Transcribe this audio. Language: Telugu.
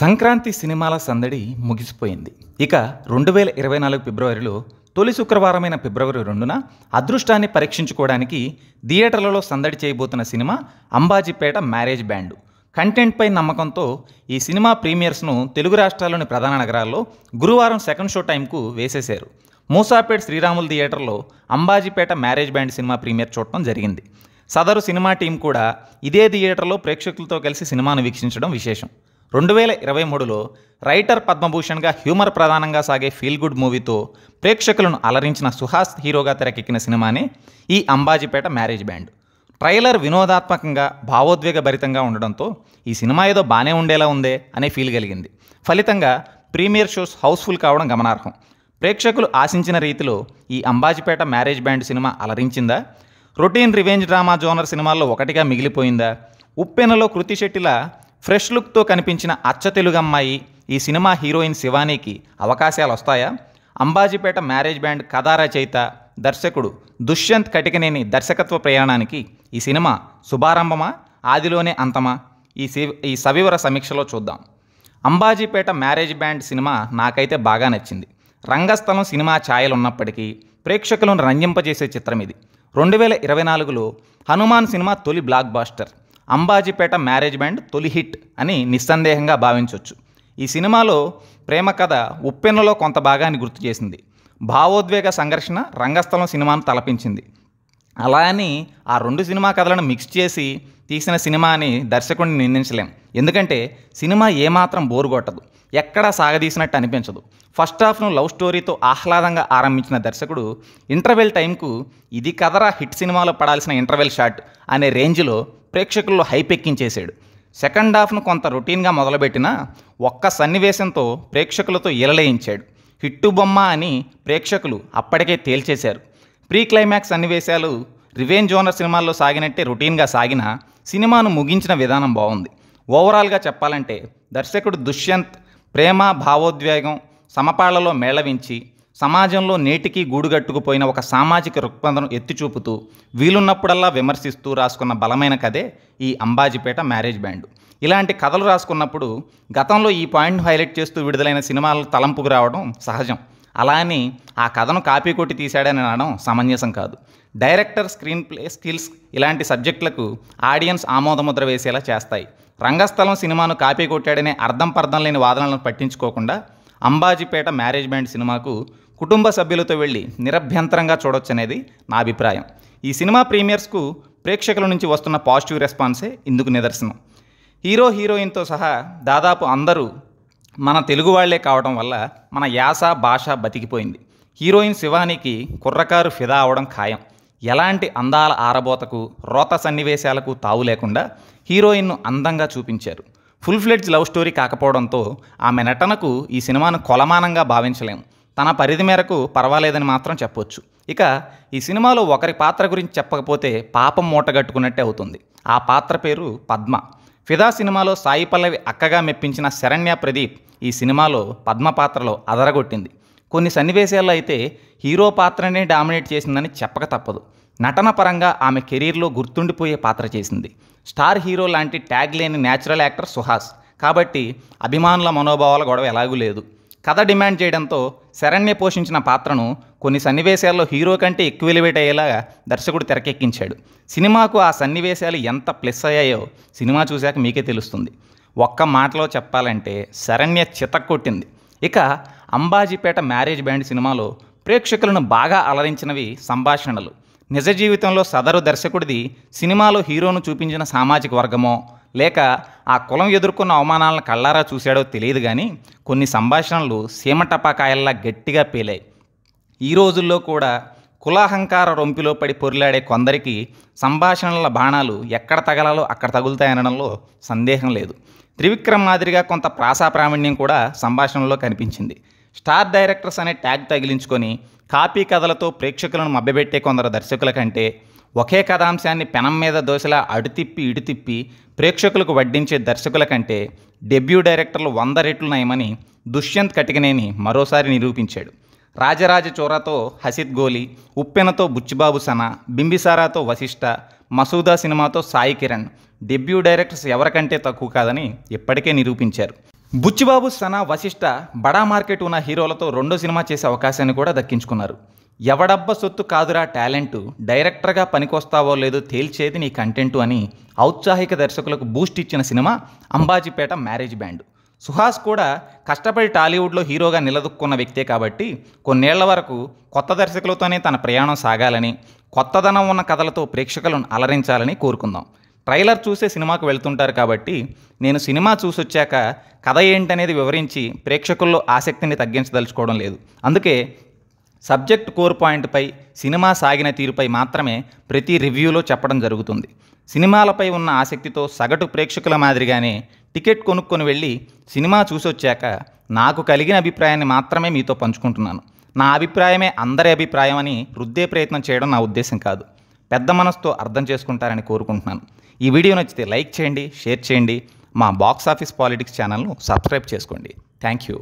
సంక్రాంతి సినిమాల సందడి ముగిసిపోయింది ఇక రెండు వేల ఇరవై నాలుగు ఫిబ్రవరిలో తొలి శుక్రవారమైన ఫిబ్రవరి రెండున అదృష్టాన్ని పరీక్షించుకోవడానికి థియేటర్లలో సందడి చేయబోతున్న సినిమా అంబాజీపేట మ్యారేజ్ బ్యాండు కంటెంట్పై నమ్మకంతో ఈ సినిమా ప్రీమియర్స్ను తెలుగు రాష్ట్రాల్లోని ప్రధాన నగరాల్లో గురువారం సెకండ్ షో టైంకు వేసేశారు మూసాపేట్ శ్రీరాములు థియేటర్లో Ambajipeta marriage band cinema premiere చూడటం జరిగింది సదరు సినిమా టీం కూడా ఇదే థియేటర్లో ప్రేక్షకులతో కలిసి సినిమాను వీక్షించడం విశేషం రెండు వేల ఇరవై మూడులో రైటర్ పద్మభూషణ్గా హ్యూమర్ ప్రధానంగా సాగే ఫీల్ గుడ్ మూవీతో ప్రేక్షకులను అలరించిన సుహాస్ హీరోగా తెరకెక్కిన సినిమానే ఈ అంబాజీపేట మ్యారేజ్ బ్యాండ్ ట్రైలర్ వినోదాత్మకంగా భావోద్వేగభరితంగా ఉండడంతో ఈ సినిమా ఏదో బాగానే ఉండేలా ఉందే అనే ఫీల్ కలిగింది ఫలితంగా ప్రీమియర్ షోస్ హౌస్ఫుల్ కావడం గమనార్హం ప్రేక్షకులు ఆశించిన రీతిలో ఈ అంబాజీపేట మ్యారేజ్ బ్యాండ్ సినిమా అలరించిందా రొటీన్ రివెంజ్ డ్రామా జోనర్ సినిమాల్లో ఒకటిగా మిగిలిపోయిందా ఉప్పెనలో కృతి శెట్టిలా ఫ్రెష్ లుక్తో కనిపించిన అచ్చ తెలుగు అమ్మాయి ఈ సినిమా హీరోయిన్ శివానీకి అవకాశాలు వస్తాయా అంబాజీపేట మ్యారేజ్ బ్యాండ్ కథా రచయిత దర్శకుడు దుష్యంత్ కటికనేని దర్శకత్వ ప్రయాణానికి ఈ సినిమా శుభారంభమా ఆదిలోనే అంతమా ఈ ఈ సవివర సమీక్షలో చూద్దాం అంబాజీపేట మ్యారేజ్ బ్యాండ్ సినిమా నాకైతే బాగా నచ్చింది రంగస్థలం సినిమా ఛాయలు ఉన్నప్పటికీ ప్రేక్షకులను రంజింపజేసే చిత్రం ఇది రెండు వేల ఇరవై నాలుగులో హనుమాన్ సినిమా తొలి blockbuster Ambajipeta marriage band తొలి హిట్ అని నిస్సందేహంగా భావించవచ్చు ఈ సినిమాలో ప్రేమ కథ ఉప్పెన్నలో కొంత భాగాన్ని గుర్తు చేసింది భావోద్వేగ సంఘర్షణ రంగస్థలం సినిమాను తలపించింది అలా అని ఆ రెండు సినిమా కథలను మిక్స్ చేసి తీసిన సినిమా అని దర్శకుడిని నిందించలేం ఎందుకంటే సినిమా ఏమాత్రం బోరు కొట్టదు ఎక్కడా సాగదీసినట్టు అనిపించదు ఫస్ట్ హాఫ్ను లవ్ స్టోరీతో ఆహ్లాదంగా ఆరంభించిన దర్శకుడు ఇంటర్వెల్ టైంకు ఇది కదరా హిట్ సినిమాలో పడాల్సిన ఇంటర్వెల్ షాట్ అనే రేంజ్లో ప్రేక్షకుల్లో హైపెక్కించేశాడు సెకండ్ హాఫ్ను కొంత రొటీన్గా మొదలుపెట్టినా ఒక్క సన్నివేశంతో ప్రేక్షకులతో ఇలలేయించాడు హిట్టు బొమ్మ అని ప్రేక్షకులు అప్పటికే తేల్చేశారు ప్రీ క్లైమాక్స్ సన్నివేశాలు రివెంజ్ జోనర్ సినిమాల్లో సాగినట్టే రొటీన్గా సాగిన సినిమాను ముగించిన విధానం బాగుంది ఓవరాల్గా చెప్పాలంటే దర్శకుడు దుష్యంత్ ప్రేమ భావోద్వేగం సమపాళ్లలో మేళవించి సమాజంలో నేటికి గూడుగట్టుకుపోయిన ఒక సామాజిక రుక్పథను ఎత్తిచూపుతూ వీలున్నప్పుడల్లా విమర్శిస్తూ రాసుకున్న బలమైన కథే ఈ అంబాజీపేట మ్యారేజ్ బ్యాండ్ ఇలాంటి కథలు రాసుకున్నప్పుడు గతంలో ఈ పాయింట్ను హైలైట్ చేస్తూ విడుదలైన సినిమాలు తలంపుకు రావడం సహజం అలా అని ఆ కథను కాపీ కొట్టి తీశాడని అనడం సమంజసం కాదు డైరెక్టర్ స్క్రీన్ ప్లే స్కిల్స్ ఇలాంటి సబ్జెక్టులకు ఆడియన్స్ ఆమోదముద్ర వేసేలా చేస్తాయి రంగస్థలం సినిమాను కాపీ కొట్టాడనే అర్థం పర్థం లేని వాదనలను పట్టించుకోకుండా అంబాజీపేట మ్యారేజ్ బ్యాండ్ సినిమాకు కుటుంబ సభ్యులతో వెళ్ళి నిరభ్యంతరంగా చూడొచ్చనేది నా అభిప్రాయం ఈ సినిమా ప్రీమియర్స్కు ప్రేక్షకుల నుంచి వస్తున్న పాజిటివ్ రెస్పాన్సే ఇందుకు నిదర్శనం హీరో హీరోయిన్తో సహా దాదాపు అందరూ మన తెలుగు వాళ్లే కావడం వల్ల మన యాస భాష బతికిపోయింది హీరోయిన్ శివానికి కుర్రకారు ఫిదా అవడం ఖాయం ఎలాంటి అందాల ఆరబోతకు రోత సన్నివేశాలకు తావు లేకుండా హీరోయిన్ను అందంగా చూపించారు ఫుల్ ఫ్లెడ్జ్ లవ్ స్టోరీ కాకపోవడంతో ఆమె నటనకు ఈ సినిమాను కొలమానంగా భావించలేము తన పరిధి మేరకు పర్వాలేదని మాత్రం చెప్పొచ్చు ఇక ఈ సినిమాలో ఒకరి పాత్ర గురించి చెప్పకపోతే పాపం మూటగట్టుకున్నట్టే అవుతుంది ఆ పాత్ర పేరు పద్మ ఫిదా సినిమాలో సాయి పల్లవి అక్కగా మెప్పించిన శరణ్య ప్రదీప్ ఈ సినిమాలో పద్మ పాత్రలో అదరగొట్టింది కొన్ని సన్నివేశాల్లో అయితే హీరో పాత్రనే డామినేట్ చేసిందని చెప్పక తప్పదు నటన పరంగా ఆమె కెరీర్లో గుర్తుండిపోయే పాత్ర చేసింది స్టార్ హీరో లాంటి ట్యాగ్ లేని న్యాచురల్ యాక్టర్ సుహాస్ కాబట్టి అభిమానుల మనోభావాల గొడవ ఎలాగూ లేదు కథ డిమాండ్ చేయడంతో శరణ్య పోషించిన పాత్రను కొన్ని సన్నివేశాల్లో హీరో కంటే ఎక్కువ ఎలివేట్ అయ్యేలా దర్శకుడు తెరకెక్కించాడు సినిమాకు ఆ సన్నివేశాలు ఎంత ప్లస్ అయ్యాయో సినిమా చూశాక మీకే తెలుస్తుంది ఒక్క మాటలో చెప్పాలంటే శరణ్య చితక్కొట్టింది ఇక అంబాజీపేట మ్యారేజ్ బ్యాండ్ సినిమాలో ప్రేక్షకులను బాగా అలరించినవి సంభాషణలు నిజ జీవితంలో సదరు దర్శకుడిది సినిమాలో హీరోను చూపించిన సామాజిక వర్గమో లేక ఆ కులం ఎదుర్కొన్న అవమానాలను కళ్ళారా చూశాడో తెలియదు కానీ కొన్ని సంభాషణలు సీమటపాకాయల్లా గట్టిగా పేలాయి ఈ రోజుల్లో కూడా కులాహంకార రొంపిలో పడి పొరిలాడే కొందరికి సంభాషణల బాణాలు ఎక్కడ తగలాలో అక్కడ తగులుతాయనడంలో సందేహం లేదు త్రివిక్రమ్ మాదిరిగా కొంత ప్రాసా ప్రావీణ్యం కూడా సంభాషణలో కనిపించింది స్టార్ డైరెక్టర్స్ అనే ట్యాగ్ తగిలించుకొని కాపీ కథలతో ప్రేక్షకులను మభ్యపెట్టే కొందరు దర్శకుల కంటే ఒకే కథాంశాన్ని పెనం మీద దోశలా అడుతిప్పి ఇడుతిప్పి ప్రేక్షకులకు వడ్డించే దర్శకుల కంటే డెబ్యూ డైరెక్టర్లు వంద రెట్లు నయమని దుష్యంత్ కటికనేని మరోసారి నిరూపించాడు రాజరాజ చోరాతో హసిత్ గోలీ ఉప్పెనతో బుచ్చిబాబు సన బింబిసారాతో వశిష్ట మసూదా సినిమాతో సాయి కిరణ్ డెబ్యూ డైరెక్టర్స్ ఎవరికంటే తక్కువ కాదని ఇప్పటికే నిరూపించారు బుచ్చిబాబు సనా వశిష్ట బడా మార్కెట్ ఉన్న హీరోలతో రెండో సినిమా చేసే అవకాశాన్ని కూడా దక్కించుకున్నారు ఎవడబ్బ సొత్తు కాదురా టాలెంటు డైరెక్టర్గా పనికొస్తావో లేదో తేల్చేది నీ కంటెంటు అని ఔత్సాహిక దర్శకులకు బూస్ట్ ఇచ్చిన cinema Ambajipeta marriage band Suhas కూడా కష్టపడి టాలీవుడ్లో హీరోగా నిలదొక్కున్న వ్యక్తే కాబట్టి కొన్నేళ్ల వరకు కొత్త దర్శకులతోనే తన ప్రయాణం సాగాలని కొత్తదనం ఉన్న కథలతో ప్రేక్షకులను అలరించాలని కోరుకుందాం ట్రైలర్ చూసే సినిమాకు వెళ్తుంటారు కాబట్టి నేను సినిమా చూసొచ్చాక కథ ఏంటనేది వివరించి ప్రేక్షకుల్లో ఆసక్తిని తగ్గించదలుచుకోవడం లేదు అందుకే సబ్జెక్ట్ కోర్ పాయింట్పై సినిమా సాగిన తీరుపై మాత్రమే ప్రతి రివ్యూలో చెప్పడం జరుగుతుంది సినిమాలపై ఉన్న ఆసక్తితో సగటు ప్రేక్షకుల మాదిరిగానే టికెట్ కొనుక్కొని వెళ్ళి సినిమా చూసొచ్చాక నాకు కలిగిన అభిప్రాయాన్ని మాత్రమే మీతో పంచుకుంటున్నాను నా అభిప్రాయమే అందరి అభిప్రాయం అని రుద్దే ప్రయత్నం చేయడం నా ఉద్దేశం కాదు పెద్ద మనసుతో అర్థం చేసుకుంటారని కోరుకుంటున్నాను ఈ వీడియో నచ్చితే లైక్ చేయండి షేర్ చేయండి మా బాక్స్ ఆఫీస్ పాలిటిక్స్ ఛానల్ను సబ్స్క్రైబ్ చేసుకోండి థ్యాంక్ యూ